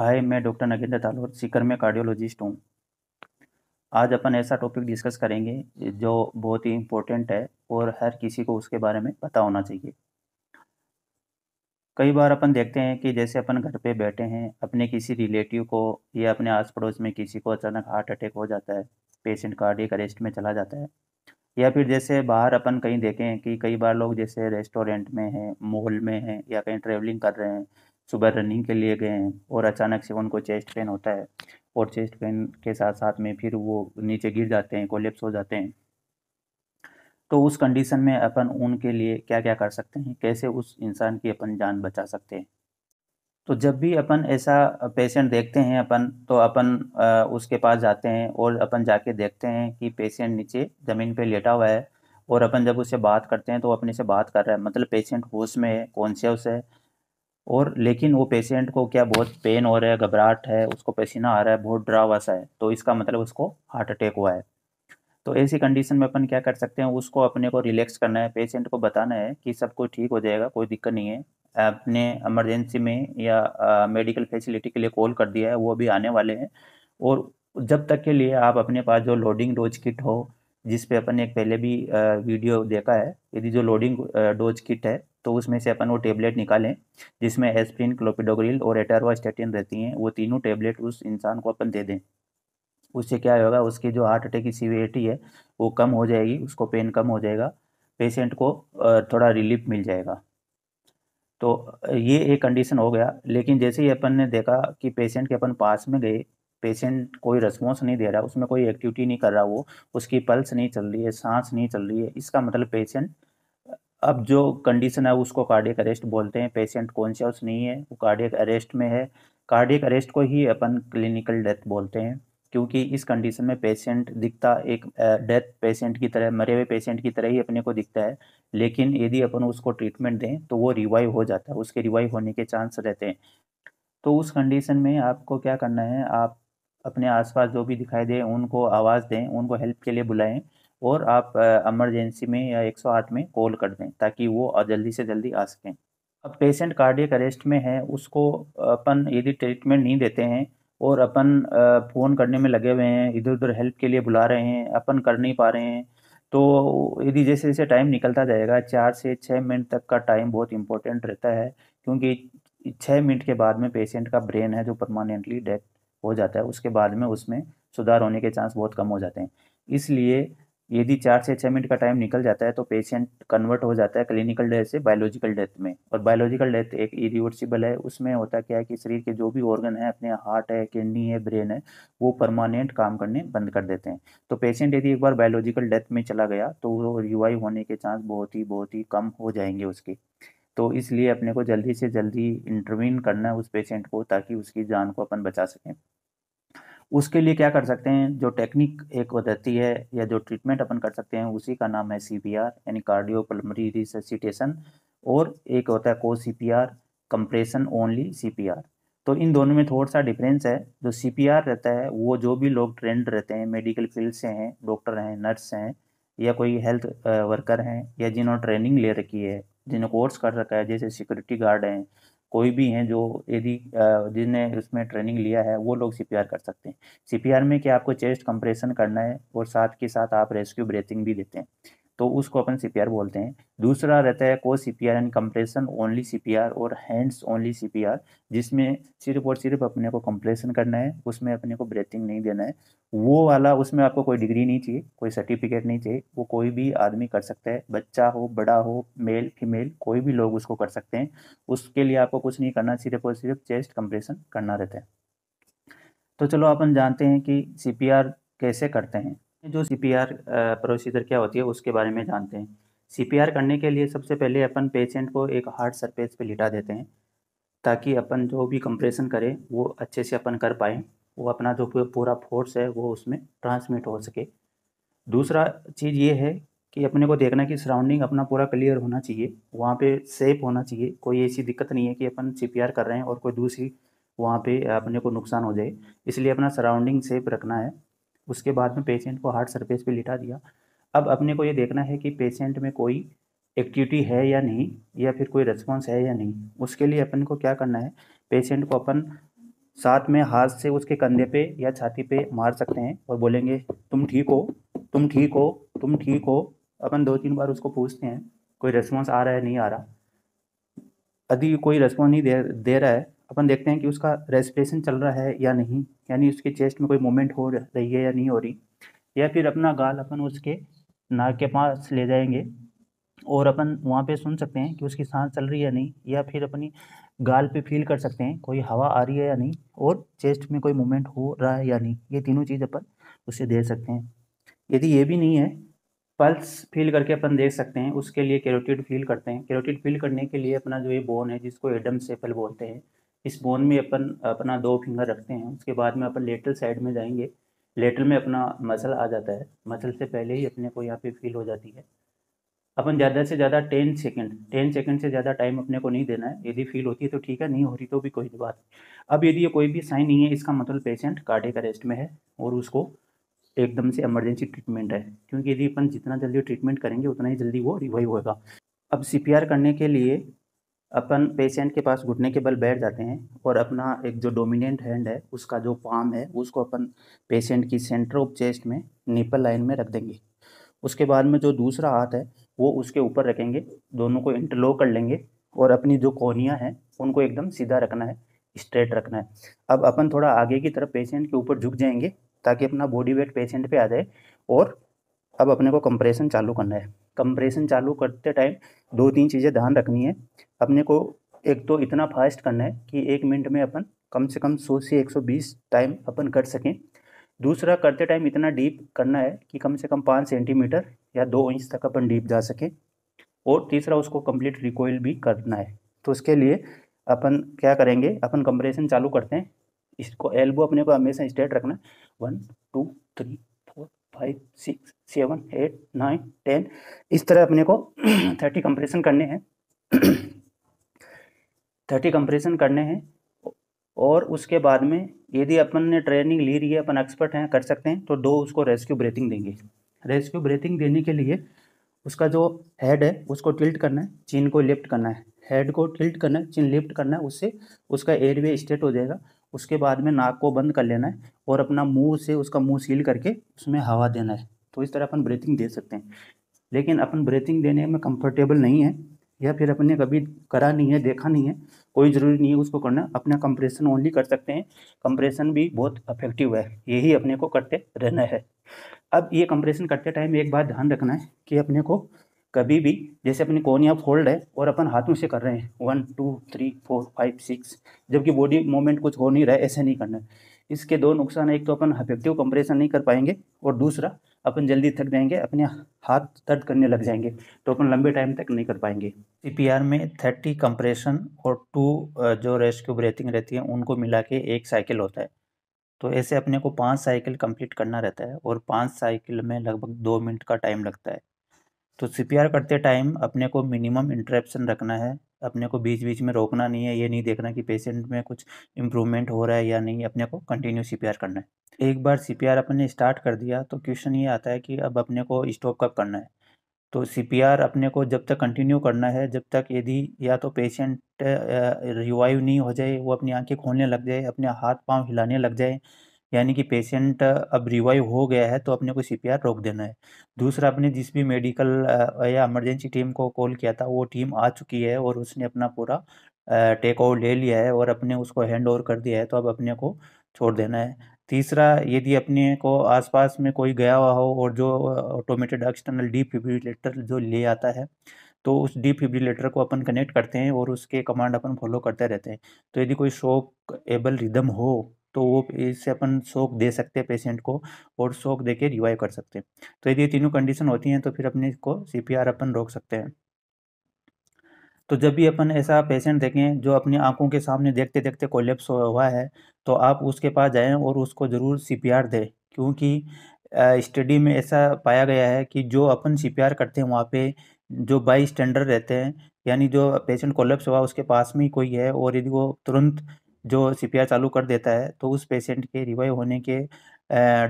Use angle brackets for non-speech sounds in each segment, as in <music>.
हाय मैं डॉक्टर नगेंद्र तालोर सीकर में कार्डियोलॉजिस्ट हूँ आज अपन ऐसा टॉपिक डिस्कस करेंगे जो बहुत ही इम्पोर्टेंट है और हर किसी को उसके बारे में पता होना चाहिए कई बार अपन देखते हैं कि जैसे अपन घर पे बैठे हैं अपने किसी रिलेटिव को या अपने आस पड़ोस में किसी को अचानक हार्ट अटैक हो जाता है पेशेंट कार्डिक अरेस्ट में चला जाता है या फिर जैसे बाहर अपन कहीं देखें कि कई बार लोग जैसे रेस्टोरेंट में हैं मॉल में हैं या कहीं ट्रेवलिंग कर रहे हैं सुबह रनिंग के लिए गए हैं और अचानक से उनको चेस्ट पेन होता है और चेस्ट पेन के साथ साथ में फिर वो नीचे गिर जाते हैं कोलेप्स हो जाते हैं तो उस कंडीशन में अपन उनके लिए क्या क्या कर सकते हैं कैसे उस इंसान की अपन जान बचा सकते हैं तो जब भी अपन ऐसा पेशेंट देखते हैं अपन तो अपन उसके पास जाते हैं और अपन जाके देखते हैं कि पेशेंट नीचे ज़मीन पे लेटा हुआ है और अपन जब उससे बात करते हैं तो अपने से बात कर रहा है मतलब पेशेंट होश में है कॉन्शियस है और लेकिन वो पेशेंट को क्या बहुत पेन हो रहा है घबराहट है उसको पसीना आ रहा है बहुत ड्रा वसा सा है तो इसका मतलब उसको हार्ट अटैक हुआ है तो ऐसी कंडीशन में अपन क्या कर सकते हैं उसको अपने को रिलैक्स करना है पेशेंट को बताना है कि सब कुछ ठीक हो जाएगा कोई दिक्कत नहीं है आपने इमरजेंसी में या मेडिकल फैसिलिटी के लिए कॉल कर दिया है वो अभी आने वाले हैं और जब तक के लिए आप अपने पास जो लोडिंग डोज किट हो जिस पे अपन ने पहले भी वीडियो देखा है यदि जो लोडिंग डोज किट है तो उसमें से अपन वो टेबलेट निकालें जिसमें एस्प्रिन क्लोपिडोग्रिल और स्टेटिन रहती हैं वो तीनों टेबलेट उस इंसान को अपन दे दें उससे क्या होगा उसकी जो हार्ट अटैक की सीवियरिटी है वो कम हो जाएगी उसको पेन कम हो जाएगा पेशेंट को थोड़ा रिलीफ मिल जाएगा तो ये एक कंडीशन हो गया लेकिन जैसे ही अपन ने देखा कि पेशेंट के अपन पास में गए पेशेंट कोई रिस्पॉन्स नहीं दे रहा उसमें कोई एक्टिविटी नहीं कर रहा वो उसकी पल्स नहीं चल रही है सांस नहीं चल रही है इसका मतलब पेशेंट अब जो कंडीशन है उसको कार्डियक अरेस्ट बोलते हैं पेशेंट कॉन्शियस नहीं है वो कार्डियक अरेस्ट में है कार्डियक अरेस्ट को ही अपन क्लिनिकल डेथ बोलते हैं क्योंकि इस कंडीशन में पेशेंट दिखता एक डेथ पेशेंट की तरह मरे हुए पेशेंट की तरह ही अपने को दिखता है लेकिन यदि अपन उसको ट्रीटमेंट दें तो वो रिवाइव हो जाता है उसके रिवाइव होने के चांस रहते हैं तो उस कंडीशन में आपको क्या करना है आप अपने आसपास जो भी दिखाई दें उनको आवाज़ दें उनको हेल्प के लिए बुलाएं और आप एमरजेंसी में या 108 में कॉल कर दें ताकि वो जल्दी से जल्दी आ सकें अब पेशेंट कार्डियक अरेस्ट में है उसको अपन यदि ट्रीटमेंट नहीं देते हैं और अपन फ़ोन करने में लगे हुए हैं इधर उधर हेल्प के लिए बुला रहे हैं अपन कर नहीं पा रहे हैं तो यदि जैसे जैसे टाइम निकलता जाएगा चार से छः मिनट तक का टाइम बहुत इंपॉर्टेंट रहता है क्योंकि छः मिनट के बाद में पेशेंट का ब्रेन है जो परमानेंटली डेथ हो जाता है उसके बाद में उसमें सुधार होने के चांस बहुत कम हो जाते हैं इसलिए यदि चार से छः मिनट का टाइम निकल जाता है तो पेशेंट कन्वर्ट हो जाता है क्लिनिकल डेथ से बायोलॉजिकल डेथ में और बायोलॉजिकल डेथ एक इरिवर्सिबल है उसमें होता क्या है कि शरीर के जो भी ऑर्गन है अपने हार्ट है किडनी है ब्रेन है वो परमानेंट काम करने बंद कर देते हैं तो पेशेंट यदि एक बार बायोलॉजिकल डेथ में चला गया तो वो रिवाइव होने के चांस बहुत ही बहुत ही कम हो जाएंगे उसके तो इसलिए अपने को जल्दी से जल्दी इंटरवीन करना है उस पेशेंट को ताकि उसकी जान को अपन बचा सकें उसके लिए क्या कर सकते हैं जो टेक्निक एक रहती है या जो ट्रीटमेंट अपन कर सकते हैं उसी का नाम है सी पी आर यानी कार्डियो पलमरी रिससिटेशन और एक होता है को C compression only C P R तो इन दोनों में थोड़ा सा डिफरेंस है जो सी पी आर रहता है वो जो भी लोग ट्रेंड रहते हैं मेडिकल फील्ड से हैं डॉक्टर हैं नर्स हैं या कोई हेल्थ वर्कर हैं या जिन्होंने ट्रेनिंग ले रखी है जिन्होंने कोर्स कर रखा है जैसे सिक्योरिटी गार्ड हैं कोई भी हैं जो यदि जिसने उसमें ट्रेनिंग लिया है वो लोग सीपीआर कर सकते हैं सीपीआर में क्या आपको चेस्ट कंप्रेशन करना है और साथ के साथ आप रेस्क्यू ब्रेथिंग भी देते हैं तो उसको अपन सी बोलते हैं दूसरा रहता है को C and compression only C और हैंड्स ओनली सी जिसमें सिर्फ और सिर्फ अपने को कंप्रेशन करना है उसमें अपने को ब्रेथिंग नहीं देना है वो वाला उसमें आपको कोई डिग्री नहीं चाहिए कोई सर्टिफिकेट नहीं चाहिए वो कोई भी आदमी कर सकता है बच्चा हो बड़ा हो मेल फीमेल कोई भी लोग उसको कर सकते हैं उसके लिए आपको कुछ नहीं करना सिर्फ और सिर्फ चेस्ट कंप्रेशन करना रहता है तो चलो अपन जानते हैं कि सी कैसे करते हैं जो सी प्रोसीजर क्या होती है उसके बारे में जानते हैं सी करने के लिए सबसे पहले अपन पेशेंट को एक हार्ड सरफेस पे लिटा देते हैं ताकि अपन जो भी कंप्रेशन करें वो अच्छे से अपन कर पाएँ वो अपना जो पूरा फोर्स है वो उसमें ट्रांसमिट हो सके दूसरा चीज़ ये है कि अपने को देखना कि सराउंडिंग अपना पूरा क्लियर होना चाहिए वहाँ पे सेफ होना चाहिए कोई ऐसी दिक्कत नहीं है कि अपन सी कर रहे हैं और कोई दूसरी वहाँ पे अपने को नुकसान हो जाए इसलिए अपना सराउंडिंग सेफ रखना है उसके बाद में पेशेंट को हार्ट सरफेस पे लिटा दिया अब अपने को ये देखना है कि पेशेंट में कोई एक्टिविटी है या नहीं या फिर कोई रेस्पॉन्स है या नहीं उसके लिए अपन को क्या करना है पेशेंट को अपन साथ में हाथ से उसके कंधे पे या छाती पे मार सकते हैं और बोलेंगे तुम ठीक हो तुम ठीक हो तुम ठीक हो अपन दो तीन बार उसको पूछते हैं कोई रेस्पॉन्स आ रहा है नहीं आ रहा यदि कोई रेस्पॉन्स नहीं दे दे रहा है अपन देखते हैं कि उसका रेस्पिरेशन चल रहा है या नहीं यानी उसके चेस्ट में कोई मूवमेंट हो रही है या नहीं हो रही या फिर अपना गाल अपन उसके नाक के पास ले जाएंगे और अपन वहाँ पे सुन सकते हैं कि उसकी सांस चल रही है या नहीं या फिर अपनी गाल पे फील कर सकते हैं कोई हवा आ रही है या नहीं और चेस्ट में कोई मूवमेंट हो रहा है या नहीं ये तीनों चीज़ अपन उसे दे सकते हैं यदि ये भी नहीं है पल्स फील करके अपन देख सकते हैं उसके लिए कैरोटिड फील करते हैं कैरोटिड फील करने के लिए अपना जो ये बोन है जिसको एडम सेपल बोलते हैं इस बोन में अपन अपना दो फिंगर रखते हैं उसके बाद में अपन लेटल साइड में जाएंगे लेटल में अपना मसल आ जाता है मसल से पहले ही अपने को यहाँ पे फील हो जाती है अपन ज़्यादा से ज़्यादा टेन सेकेंड टेन सेकेंड से ज़्यादा टाइम अपने को नहीं देना है यदि फील होती है तो ठीक है नहीं हो रही तो भी कोई नहीं बात अब यदि ये कोई भी साइन नहीं है इसका मतलब पेशेंट कार्डिक अरेस्ट में है और उसको एकदम से इमरजेंसी ट्रीटमेंट है क्योंकि यदि अपन जितना जल्दी ट्रीटमेंट करेंगे उतना ही जल्दी वो रिवाइव होगा अब सी करने के लिए अपन पेशेंट के पास घुटने के बल बैठ जाते हैं और अपना एक जो डोमिनेंट हैंड है उसका जो पाम है उसको अपन पेशेंट की सेंटर ऑफ चेस्ट में निपल लाइन में रख देंगे उसके बाद में जो दूसरा हाथ है वो उसके ऊपर रखेंगे दोनों को इंटरलॉक कर लेंगे और अपनी जो कोहनियाँ हैं उनको एकदम सीधा रखना है स्ट्रेट रखना है अब अपन थोड़ा आगे की तरफ पेशेंट के ऊपर झुक जाएंगे ताकि अपना बॉडी वेट पेशेंट पे आ जाए और अब अपने को कंप्रेशन चालू करना है कंप्रेशन चालू करते टाइम दो तीन चीज़ें ध्यान रखनी है अपने को एक तो इतना फास्ट करना है कि एक मिनट में अपन कम से कम 100 से 120 टाइम अपन कर सकें दूसरा करते टाइम इतना डीप करना है कि कम से कम पाँच सेंटीमीटर या दो इंच तक अपन डीप जा सकें और तीसरा उसको कंप्लीट रिकॉयल भी करना है तो उसके लिए अपन क्या करेंगे अपन कंप्रेशन चालू करते हैं इसको एल्बो अपने को हमेशा स्ट्रेट रखना one two three five six seven eight nine ten इस तरह अपने को थर्टी <clears throat> कंप्रेशन करने हैं थर्टी <clears throat> कंप्रेशन करने हैं और उसके बाद में यदि अपन ने ट्रेनिंग ली रही है अपन एक्सपर्ट हैं कर सकते हैं तो दो उसको रेस्क्यू ब्रेथिंग देंगे रेस्क्यू ब्रेथिंग देने के लिए उसका जो हेड है उसको टिल्ट करना है चीन को लिफ्ट करना है हेड को टिल्ट करना है चिन लिफ्ट करना है उससे उसका एयरवे स्ट्रेट हो जाएगा उसके बाद में नाक को बंद कर लेना है और अपना मुंह से उसका मुंह सील करके उसमें हवा देना है तो इस तरह अपन ब्रीथिंग दे सकते हैं लेकिन अपन ब्रीथिंग देने में कंफर्टेबल नहीं है या फिर अपने कभी करा नहीं है देखा नहीं है कोई ज़रूरी नहीं है उसको करना अपना कंप्रेशन ओनली कर सकते हैं कंप्रेशन भी बहुत अफेक्टिव है यही अपने को करते रहना है अब ये कंप्रेशन करते टाइम एक बात ध्यान रखना है कि अपने को कभी भी जैसे अपनी कोनिया फोल्ड है और अपन हाथों से कर रहे हैं one two three four five six जबकि बॉडी मूवमेंट कुछ हो नहीं रहा है ऐसे नहीं करना इसके दो नुकसान है एक तो अपन इफेक्टिव कंप्रेशन नहीं कर पाएंगे और दूसरा अपन जल्दी थक जाएंगे अपने हाथ दर्द करने लग जाएंगे तो अपन लंबे टाइम तक नहीं कर पाएंगे सी में थर्टी कंप्रेशन और टू जो रेस्क्यू ब्रेथिंग रहती है उनको मिला के एक साइकिल होता है तो ऐसे अपने को पाँच साइकिल कंप्लीट करना रहता है और पाँच साइकिल में लगभग दो मिनट का टाइम लगता है तो सी करते टाइम अपने को मिनिमम इंटरेप्शन रखना है अपने को बीच बीच में रोकना नहीं है ये नहीं देखना कि पेशेंट में कुछ इम्प्रूवमेंट हो रहा है या नहीं अपने को कंटिन्यू सी करना है एक बार सी अपन ने स्टार्ट कर दिया तो क्वेश्चन ये आता है कि अब अपने को स्टॉप कब करना है तो सी अपने को जब तक कंटिन्यू करना है जब तक यदि या तो पेशेंट रिवाइव नहीं हो जाए वो अपनी आँखें खोलने लग जाए अपने हाथ पाँव हिलाने लग जाए यानी कि पेशेंट अब रिवाइव हो गया है तो अपने को सी रोक देना है दूसरा अपने जिस भी मेडिकल या इमरजेंसी टीम को कॉल किया था वो टीम आ चुकी है और उसने अपना पूरा टेक ओवर ले लिया है और अपने उसको हैंड ओवर कर दिया है तो अब अपने को छोड़ देना है तीसरा यदि अपने को आसपास में कोई गया हुआ हो और जो ऑटोमेटेड एक्सटर्नल डिफिब्रिलेटर जो ले आता है तो उस डिफिब्रिलेटर को अपन कनेक्ट करते हैं और उसके कमांड अपन फॉलो करते रहते हैं तो यदि कोई शोक एबल रिदम हो तो वो इससे अपन शॉक दे सकते हैं पेशेंट को और शॉक दे के रिवाइव कर सकते हैं तो यदि तीनों कंडीशन होती हैं तो फिर अपने इसको सी अपन रोक सकते हैं तो जब भी अपन ऐसा पेशेंट देखें जो अपनी आंखों के सामने देखते देखते कोलेप्स हुआ है तो आप उसके पास जाएं और उसको ज़रूर सी दें क्योंकि स्टडी में ऐसा पाया गया है कि जो अपन सी करते हैं वहाँ पे जो बाई रहते हैं यानी जो पेशेंट कोलेप्स हुआ उसके पास में ही कोई है और यदि वो तुरंत जो सी चालू कर देता है तो उस पेशेंट के रिवाइव होने के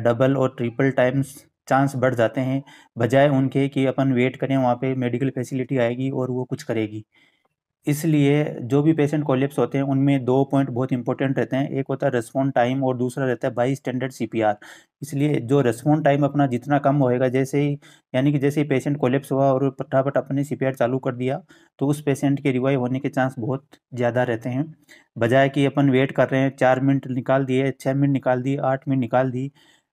डबल और ट्रिपल टाइम्स चांस बढ़ जाते हैं बजाय उनके कि अपन वेट करें वहाँ पे मेडिकल फैसिलिटी आएगी और वो कुछ करेगी इसलिए जो भी पेशेंट कोलेप्स होते हैं उनमें दो पॉइंट बहुत इंपॉर्टेंट रहते हैं एक होता है रेस्पॉन्ड टाइम और दूसरा रहता है बाई स्टैंडर्ड सीपीआर इसलिए जो रेस्पॉन्ड टाइम अपना जितना कम होएगा जैसे ही यानी कि जैसे ही पेशेंट कोलेप्स हुआ और फटाफट अपने सीपीआर चालू कर दिया तो उस पेशेंट के रिवाइव होने के चांस बहुत ज़्यादा रहते हैं बजाय कि अपन वेट कर रहे हैं चार मिनट निकाल दिए छः मिनट निकाल दिए आठ मिनट निकाल दी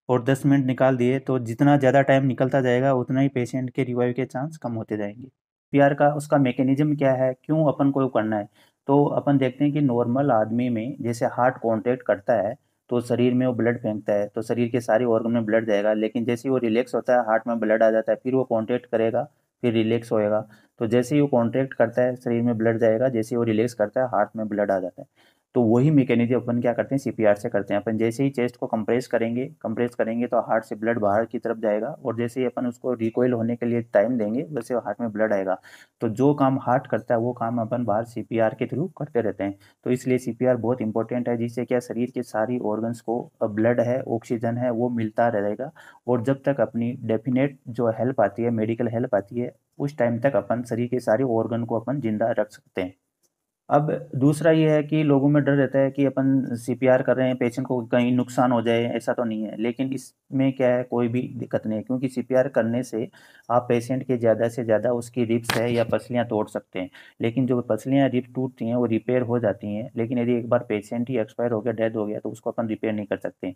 और दस मिनट निकाल दिए तो जितना ज़्यादा टाइम निकलता जाएगा उतना ही पेशेंट के रिवाइव के चांस कम होते जाएंगे पीआर का उसका मैकेनिज्म क्या है क्यों अपन को करना है तो अपन देखते हैं कि नॉर्मल आदमी में जैसे हार्ट कॉन्टेक्ट करता है तो शरीर में वो ब्लड फेंकता है तो शरीर के सारे ऑर्गन में ब्लड जाएगा लेकिन जैसे वो रिलैक्स होता है हार्ट में ब्लड आ जाता है फिर वो कॉन्टेक्ट करेगा फिर रिलैक्स होएगा तो जैसे ही वो कॉन्ट्रैक्ट करता है शरीर में ब्लड जाएगा जैसे वो रिलैक्स करता है हार्ट में ब्लड आ जाता है तो वही मैकेनिज्म अपन क्या करते हैं सीपीआर से करते हैं अपन जैसे ही चेस्ट को कंप्रेस करेंगे कंप्रेस करेंगे तो हार्ट से ब्लड बाहर की तरफ जाएगा और जैसे ही अपन उसको रिकॉइल होने के लिए टाइम देंगे वैसे हार्ट में ब्लड आएगा तो जो काम हार्ट करता है वो काम अपन बाहर सीपीआर के थ्रू करते रहते हैं तो इसलिए सी बहुत इंपॉर्टेंट है जिससे क्या शरीर के सारी ऑर्गन्स को ब्लड है ऑक्सीजन है वो मिलता रहेगा और जब तक अपनी डेफिनेट जो हेल्प आती है मेडिकल हेल्प आती है उस टाइम तक अपन शरीर के सारे ऑर्गन को अपन जिंदा रख सकते हैं अब दूसरा ये है कि लोगों में डर रहता है कि अपन सी कर रहे हैं पेशेंट को कहीं नुकसान हो जाए ऐसा तो नहीं है लेकिन इसमें क्या है कोई भी दिक्कत नहीं है क्योंकि सी करने से आप पेशेंट के ज़्यादा से ज़्यादा उसकी रिप्स है या पसलियाँ तोड़ सकते हैं लेकिन जो पसलियाँ रिप टूटती हैं वो रिपेयर हो जाती हैं लेकिन यदि एक बार पेशेंट ही एक्सपायर हो गया डेथ हो गया तो उसको अपन रिपेयर नहीं कर सकते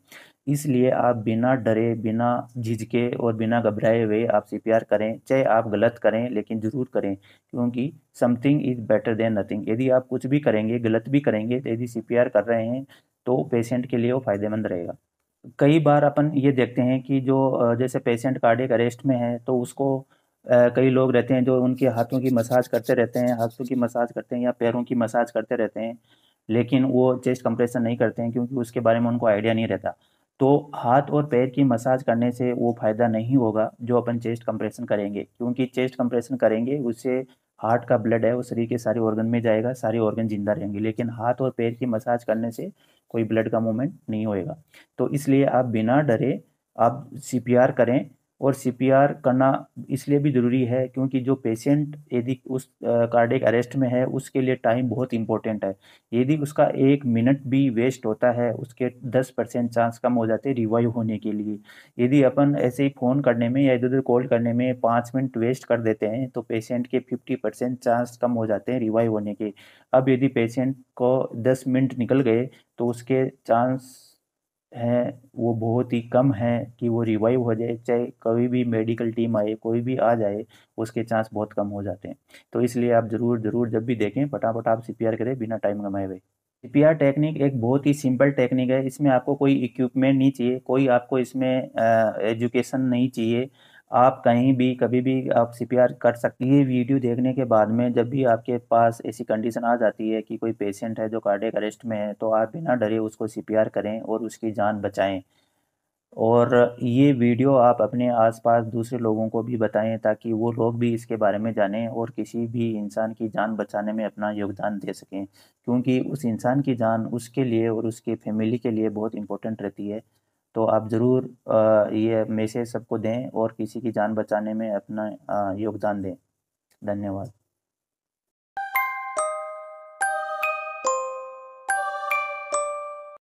इसलिए आप बिना डरे बिना झिझके और बिना घबराए हुए आप सी करें चाहे आप गलत करें लेकिन ज़रूर करें क्योंकि something is better than nothing यदि आप आप कुछ भी करेंगे गलत भी करेंगे यदि सी कर रहे हैं तो पेशेंट के लिए वो फ़ायदेमंद रहेगा कई बार अपन ये देखते हैं कि जो जैसे पेशेंट कार्डिक अरेस्ट में है तो उसको कई लोग रहते हैं जो उनके हाथों की मसाज करते रहते हैं हाथों की मसाज करते हैं या पैरों की मसाज करते रहते हैं लेकिन वो चेस्ट कंप्रेशन नहीं करते हैं क्योंकि उसके बारे में उनको आइडिया नहीं रहता तो हाथ और पैर की मसाज करने से वो फ़ायदा नहीं होगा जो अपन चेस्ट कंप्रेशन करेंगे क्योंकि चेस्ट कंप्रेशन करेंगे उससे हार्ट का ब्लड है वो शरीर के सारे ऑर्गन में जाएगा सारे ऑर्गन जिंदा रहेंगे लेकिन हाथ और पैर की मसाज करने से कोई ब्लड का मूवमेंट नहीं होएगा तो इसलिए आप बिना डरे आप सीपीआर करें और सीपीआर करना इसलिए भी ज़रूरी है क्योंकि जो पेशेंट यदि उस कार्डिक अरेस्ट में है उसके लिए टाइम बहुत इंपॉर्टेंट है यदि उसका एक मिनट भी वेस्ट होता है उसके दस परसेंट चांस कम हो जाते रिवाइव होने के लिए यदि अपन ऐसे ही फ़ोन करने में या इधर उधर कॉल करने में पाँच मिनट वेस्ट कर देते हैं तो पेशेंट के फिफ्टी परसेंट चांस कम हो जाते हैं रिवाइव होने के अब यदि पेशेंट को दस मिनट निकल गए तो उसके चांस हैं वो बहुत ही कम हैं कि वो रिवाइव हो जाए चाहे कभी भी मेडिकल टीम आए कोई भी आ जाए उसके चांस बहुत कम हो जाते हैं तो इसलिए आप ज़रूर ज़रूर जब भी देखें फटाफट आप सी करें बिना टाइम कमाए हुए सी पी टेक्निक एक बहुत ही सिंपल टेक्निक है इसमें आपको कोई इक्विपमेंट नहीं चाहिए कोई आपको इसमें एजुकेशन नहीं चाहिए आप कहीं भी कभी भी आप सी कर सकते ये वीडियो देखने के बाद में जब भी आपके पास ऐसी कंडीशन आ जाती है कि कोई पेशेंट है जो कार्डिक अरेस्ट में है तो आप बिना डरे उसको सी करें और उसकी जान बचाएं और ये वीडियो आप अपने आसपास दूसरे लोगों को भी बताएं ताकि वो लोग भी इसके बारे में जानें और किसी भी इंसान की जान बचाने में अपना योगदान दे सकें क्योंकि उस इंसान की जान उसके लिए और उसके फैमिली के लिए बहुत इंपॉर्टेंट रहती है तो आप ज़रूर ये मैसेज सबको दें और किसी की जान बचाने में अपना योगदान दें धन्यवाद